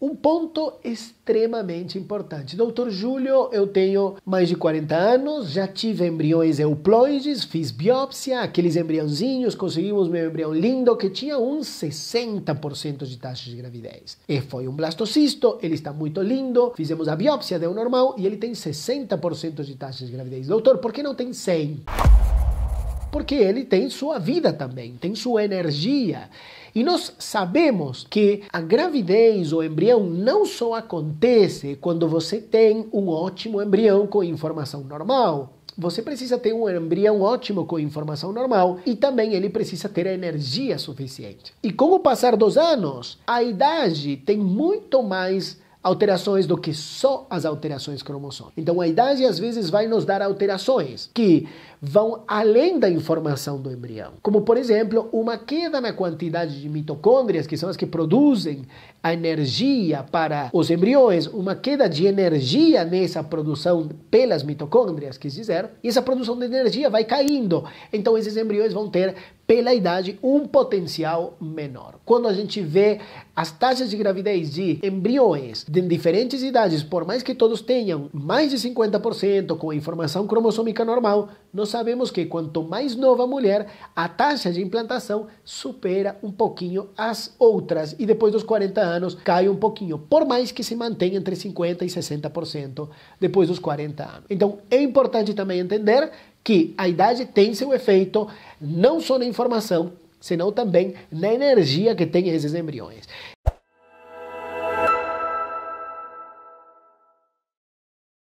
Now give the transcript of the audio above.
Um ponto extremamente importante. Doutor Júlio, eu tenho mais de 40 anos, já tive embriões euploides, fiz biópsia, aqueles embriãozinhos, conseguimos meu embrião lindo que tinha uns 60% de taxa de gravidez. E foi um blastocisto, ele está muito lindo, fizemos a biópsia, deu normal e ele tem 60% de taxa de gravidez. Doutor, por que não tem 100%? porque ele tem sua vida também, tem sua energia. E nós sabemos que a gravidez ou embrião não só acontece quando você tem um ótimo embrião com informação normal. Você precisa ter um embrião ótimo com informação normal e também ele precisa ter energia suficiente. E com o passar dos anos, a idade tem muito mais alterações do que só as alterações cromossômicas. Então a idade às vezes vai nos dar alterações que vão além da informação do embrião, como por exemplo uma queda na quantidade de mitocôndrias que são as que produzem a energia para os embriões, uma queda de energia nessa produção pelas mitocôndrias, que dizer, e essa produção de energia vai caindo. Então esses embriões vão ter pela idade um potencial menor. Quando a gente vê as taxas de gravidez de embriões em diferentes idades, por mais que todos tenham mais de 50% com a informação cromossômica normal, nós sabemos que quanto mais nova a mulher, a taxa de implantação supera um pouquinho as outras e depois dos 40 anos cai um pouquinho, por mais que se mantenha entre 50% e 60% depois dos 40 anos. Então é importante também entender que a idade tem seu efeito não só na informação, senão também na energia que tem esses embriões.